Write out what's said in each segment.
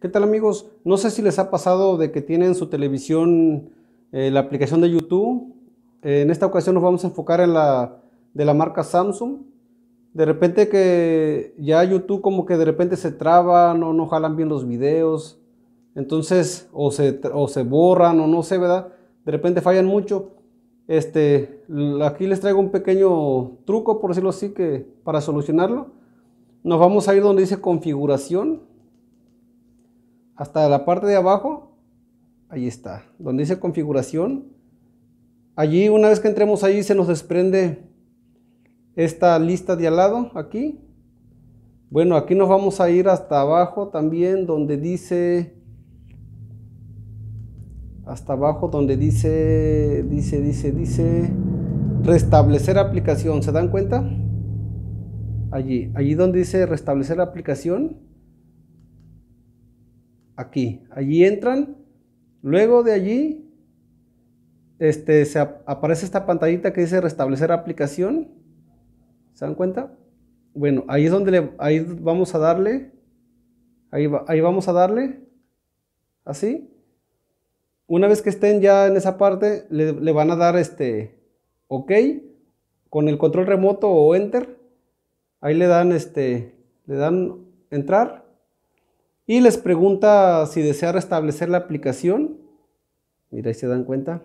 ¿Qué tal amigos? No sé si les ha pasado de que tienen su televisión, eh, la aplicación de YouTube. Eh, en esta ocasión nos vamos a enfocar en la de la marca Samsung. De repente que ya YouTube como que de repente se traban no, no jalan bien los videos. Entonces, o se, o se borran o no sé, ¿verdad? De repente fallan mucho. Este, aquí les traigo un pequeño truco, por decirlo así, que para solucionarlo. Nos vamos a ir donde dice configuración hasta la parte de abajo, ahí está, donde dice configuración. Allí una vez que entremos allí, se nos desprende esta lista de al lado, aquí. Bueno, aquí nos vamos a ir hasta abajo también donde dice hasta abajo donde dice dice dice dice restablecer aplicación, ¿se dan cuenta? Allí, allí donde dice restablecer aplicación aquí. Allí entran, luego de allí este, se aparece esta pantallita que dice restablecer aplicación. ¿Se dan cuenta? Bueno, ahí es donde le, ahí vamos a darle. Ahí, ahí vamos a darle. Así. Una vez que estén ya en esa parte, le, le van a dar este OK con el control remoto o Enter. Ahí le dan este, le dan entrar y les pregunta si desea restablecer la aplicación. Mira, ahí se dan cuenta.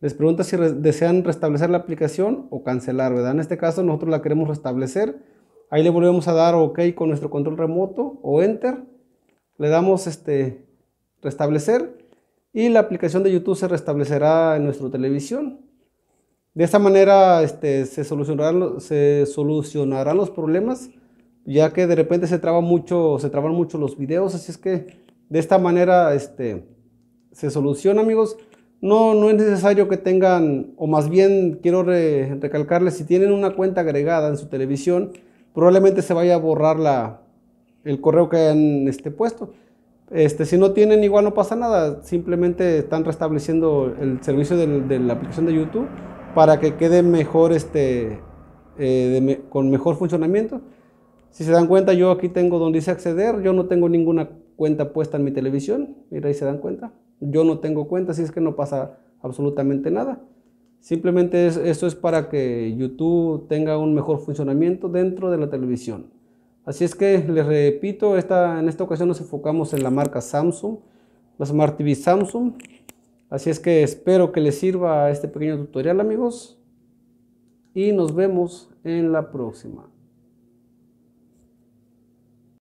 Les pregunta si desean restablecer la aplicación o cancelar, ¿verdad? En este caso nosotros la queremos restablecer. Ahí le volvemos a dar OK con nuestro control remoto o Enter. Le damos este restablecer y la aplicación de YouTube se restablecerá en nuestra televisión. De esta manera este, se solucionarán los problemas ya que de repente se traba mucho, se traban mucho los videos, así es que de esta manera este, se soluciona, amigos. No, no es necesario que tengan, o más bien quiero recalcarles, si tienen una cuenta agregada en su televisión, probablemente se vaya a borrar el correo que hayan este, puesto. Este, si no tienen, igual no pasa nada, simplemente están restableciendo el servicio de la aplicación de YouTube para que quede mejor, este, eh, con mejor funcionamiento. Si se dan cuenta, yo aquí tengo donde dice acceder, yo no tengo ninguna cuenta puesta en mi televisión, mira ahí se dan cuenta, yo no tengo cuenta, así es que no pasa absolutamente nada. Simplemente esto es para que YouTube tenga un mejor funcionamiento dentro de la televisión. Así es que les repito, en esta ocasión nos enfocamos en la marca Samsung, la Smart TV Samsung. Así es que espero que les sirva este pequeño tutorial amigos y nos vemos en la próxima.